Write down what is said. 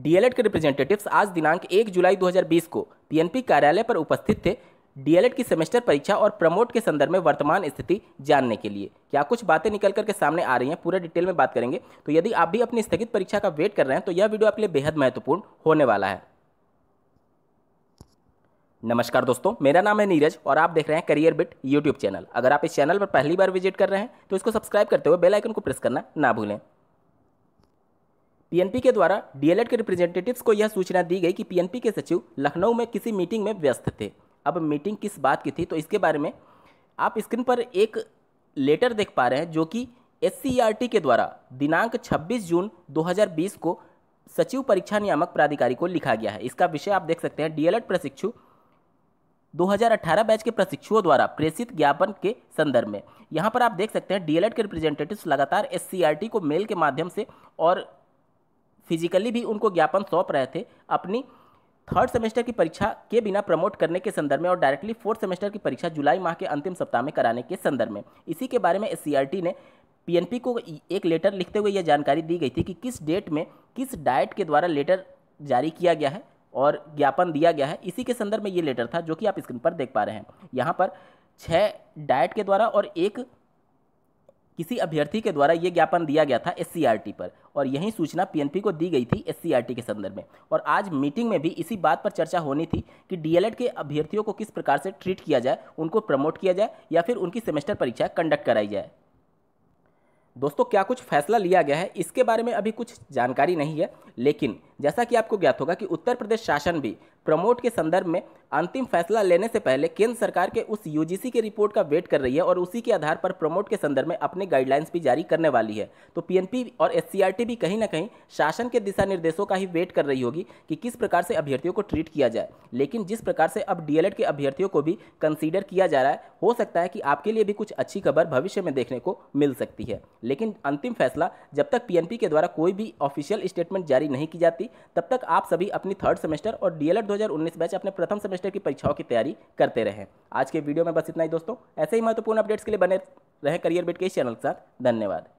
DElEd के representatives आज दिनांक 1 जुलाई 2020 को पीएनपी कार्यालय पर उपस्थित थे डीएलएड की सेमेस्टर परीक्षा और प्रमोट के संदर्भ में वर्तमान स्थिति जानने के लिए क्या कुछ बातें निकल करके सामने आ रही हैं पूरे डिटेल में बात करेंगे तो यदि आप भी अपनी स्थगित परीक्षा का वेट कर रहे हैं तो यह वीडियो आपके लिए बेहद महत्वपूर्ण होने वाला है नमस्कार दोस्तों मेरा नाम है नीरज और आप देख रहे हैं करियर बिट यूट्यूब चैनल अगर आप इस चैनल पर पहली बार विजिट कर रहे हैं तो इसको सब्सक्राइब करते हुए बेल आइकन को प्रेस करना ना भूलें पीएनपी के द्वारा डीएलएड के रिप्रेजेंटेटिव्स को यह सूचना दी गई कि पीएनपी के सचिव लखनऊ में किसी मीटिंग में व्यस्त थे अब मीटिंग किस बात की थी तो इसके बारे में आप स्क्रीन पर एक लेटर देख पा रहे हैं जो कि एस e के द्वारा दिनांक 26 जून 2020 को सचिव परीक्षा नियामक प्राधिकारी को लिखा गया है इसका विषय आप देख सकते हैं डीएलएड प्रशिक्षु 2018 बैच के प्रशिक्षुओं द्वारा प्रेषित ज्ञापन के संदर्भ में यहाँ पर आप देख सकते हैं डीएलएड के रिप्रेजेंटेटिव्स लगातार एस e को मेल के माध्यम से और फिजिकली भी उनको ज्ञापन सौंप रहे थे अपनी थर्ड सेमेस्टर की परीक्षा के बिना प्रमोट करने के संदर्भ में और डायरेक्टली फोर्थ सेमेस्टर की परीक्षा जुलाई माह के अंतिम सप्ताह में कराने के संदर्भ में इसी के बारे में एस ने पी को एक लेटर लिखते हुए यह जानकारी दी गई थी कि किस डेट में किस डाइट के द्वारा लेटर जारी किया गया है और ज्ञापन दिया गया है इसी के संदर्भ में ये लेटर था जो कि आप स्क्रीन पर देख पा रहे हैं यहाँ पर छः डाइट के द्वारा और एक किसी अभ्यर्थी के द्वारा ये ज्ञापन दिया गया था एस पर और यही सूचना पीएनपी को दी गई थी एस के संदर्भ में और आज मीटिंग में भी इसी बात पर चर्चा होनी थी कि डीएलएड के अभ्यर्थियों को किस प्रकार से ट्रीट किया जाए उनको प्रमोट किया जाए या फिर उनकी सेमेस्टर परीक्षा कंडक्ट कराई जाए दोस्तों क्या कुछ फैसला लिया गया है इसके बारे में अभी कुछ जानकारी नहीं है लेकिन जैसा कि आपको ज्ञात होगा कि उत्तर प्रदेश शासन भी प्रमोट के संदर्भ में अंतिम फैसला लेने से पहले केंद्र सरकार के उस यूजीसी के रिपोर्ट का वेट कर रही है और उसी के आधार पर प्रमोट के संदर्भ में अपने गाइडलाइंस भी जारी करने वाली है तो पीएनपी और एस भी कहीं ना कहीं शासन के दिशा निर्देशों का ही वेट कर रही होगी कि किस प्रकार से अभ्यर्थियों को ट्रीट किया जाए लेकिन जिस प्रकार से अब डीएलएड के अभ्यर्थियों को भी कंसीडर किया जा रहा है हो सकता है कि आपके लिए भी कुछ अच्छी खबर भविष्य में देखने को मिल सकती है लेकिन अंतिम फैसला जब तक पीएनपी के द्वारा कोई भी ऑफिशियल स्टेटमेंट जारी नहीं की जाती तब तक आप सभी अपनी थर्ड सेमेस्टर और डीएलएड 2019 बैच अपने प्रथम सेमेस्टर की परीक्षाओं की तैयारी करते रहें आज के वीडियो में बस इतना ही दोस्तों ऐसे ही महत्वपूर्ण अपडेट्स के लिए बने रहें करियर बेट के इस चैनल के साथ धन्यवाद